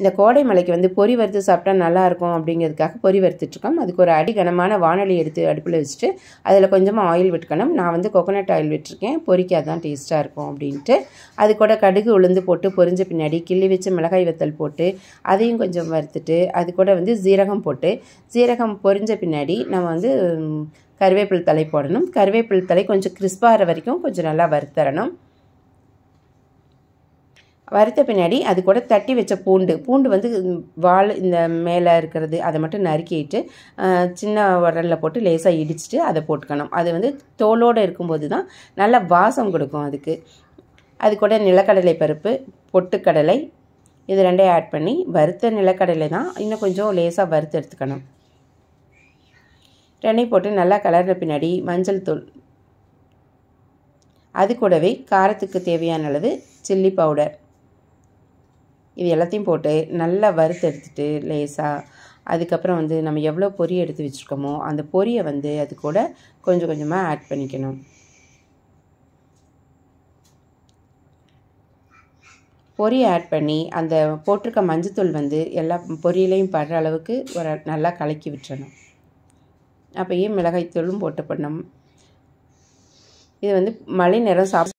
இந்த கோடை மலைக்கு வந்து பொறி வறுத்து சாப்பிட்டா நல்லாயிருக்கும் அப்படிங்கிறதுக்காக பொறி வறுத்துட்ருக்கோம் அதுக்கு ஒரு அடி கனமான வானொலி எடுத்து அடுப்பில் வச்சுட்டு அதில் கொஞ்சமாக ஆயில் விட்டுக்கணும் நான் வந்து கொக்கனட் ஆயில் விட்டுருக்கேன் பொறிக்க அதுதான் டேஸ்ட்டாக இருக்கும் அப்படின்ட்டு அது கூட கடுகு உளுந்து போட்டு பொரிஞ்ச பின்னாடி கிள்ளி வச்சு மிளகாய் வத்தல் போட்டு அதையும் கொஞ்சம் வறுத்துட்டு அது கூட வந்து ஜீரகம் போட்டு ஜீரகம் பொரிஞ்ச பின்னாடி நம்ம வந்து கருவேப்பில் தலை போடணும் கருவேப்பில் தலை கொஞ்சம் கிறிஸ்பாகிற வரைக்கும் கொஞ்சம் நல்லா வறுத்தரணும் வறுத்த பின்னாடி அது கூட தட்டி வச்ச பூண்டு பூண்டு வந்து வால் இந்த மேலே இருக்கிறது அதை மட்டும் நறுக்கிட்டு சின்ன உடலில் போட்டு லேசாக இடிச்சிட்டு அதை போட்டுக்கணும் அது வந்து தோலோடு இருக்கும்போது தான் நல்ல வாசம் கொடுக்கும் அதுக்கு அது கூட நிலக்கடலை பருப்பு பொட்டுக்கடலை இது ரெண்டையும் ஆட் பண்ணி வறுத்த நிலக்கடலை தான் இன்னும் கொஞ்சம் லேசாக வறுத்து எடுத்துக்கணும் ரெண்டையும் போட்டு நல்லா கலர்ன பின்னாடி மஞ்சள் தூள் அது கூடவே காரத்துக்கு தேவையான அளவு சில்லி பவுடர் இது எல்லாத்தையும் போட்டு நல்லா வறுத்து எடுத்துட்டு லேசாக அதுக்கப்புறம் வந்து நம்ம எவ்வளோ பொறி எடுத்து வச்சுருக்கோமோ அந்த பொரியை வந்து அது கூட கொஞ்சம் கொஞ்சமாக ஆட் பண்ணிக்கணும் பொரி ஆட் பண்ணி அந்த போட்டிருக்க மஞ்சத்தூள் வந்து எல்லா பொரியலையும் படுற அளவுக்கு ஒரு நல்லா கலக்கி விட்டுறணும் அப்போயே மிளகாய்த்தூளும் போட்டு பண்ணணும் இது வந்து மழை நேரம் சாப்பிட்